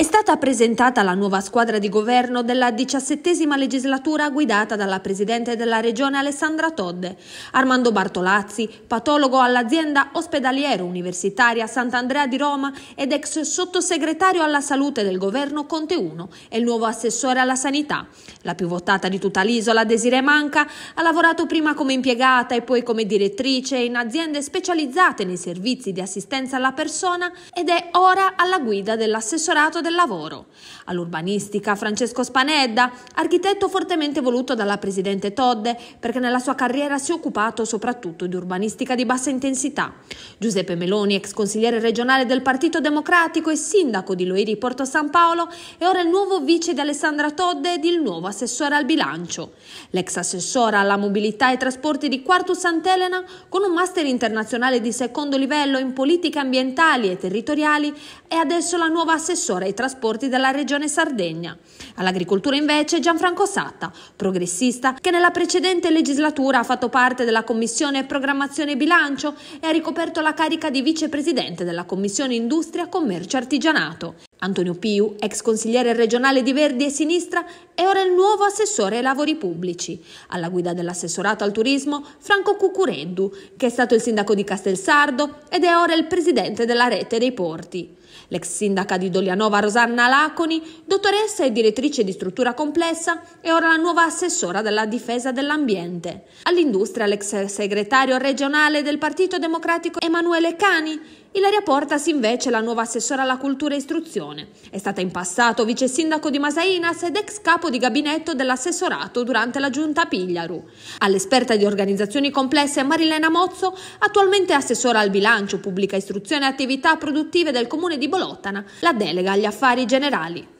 È stata presentata la nuova squadra di governo della diciassettesima legislatura guidata dalla Presidente della Regione Alessandra Todde. Armando Bartolazzi, patologo all'azienda ospedaliero universitaria Sant'Andrea di Roma ed ex sottosegretario alla salute del governo Conte 1 e il nuovo assessore alla sanità. La più votata di tutta l'isola, Desire Manca, ha lavorato prima come impiegata e poi come direttrice in aziende specializzate nei servizi di assistenza alla persona ed è ora alla guida dell'assessorato del del lavoro. All'urbanistica Francesco Spanedda, architetto fortemente voluto dalla presidente Todde perché nella sua carriera si è occupato soprattutto di urbanistica di bassa intensità. Giuseppe Meloni, ex consigliere regionale del Partito Democratico e sindaco di Loiri Porto San Paolo, è ora il nuovo vice di Alessandra Todde ed il nuovo assessore al bilancio. L'ex assessora alla mobilità e trasporti di Quartus Sant'Elena, con un master internazionale di secondo livello in politiche ambientali e territoriali, è adesso la nuova assessora ai trasporti della regione Sardegna. All'agricoltura invece Gianfranco Satta, progressista che nella precedente legislatura ha fatto parte della Commissione Programmazione e Bilancio e ha ricoperto la carica di vicepresidente della Commissione Industria, Commercio e Artigianato. Antonio Piu, ex consigliere regionale di Verdi e Sinistra, è ora il nuovo assessore ai lavori pubblici, alla guida dell'assessorato al turismo Franco Cucurendu, che è stato il sindaco di Castelsardo ed è ora il presidente della rete dei porti. L'ex sindaca di Doglianova Rosanna Laconi, dottoressa e direttrice di struttura complessa, è ora la nuova assessora della difesa dell'ambiente. All'industria l'ex segretario regionale del Partito Democratico Emanuele Cani, Ilaria Portas invece è la nuova assessora alla cultura e istruzione. È stata in passato vice sindaco di Masainas ed ex capo capo di gabinetto dell'assessorato durante la giunta Pigliaru. All'esperta di organizzazioni complesse Marilena Mozzo, attualmente assessora al bilancio, pubblica istruzione e attività produttive del comune di Bolottana, la delega agli affari generali.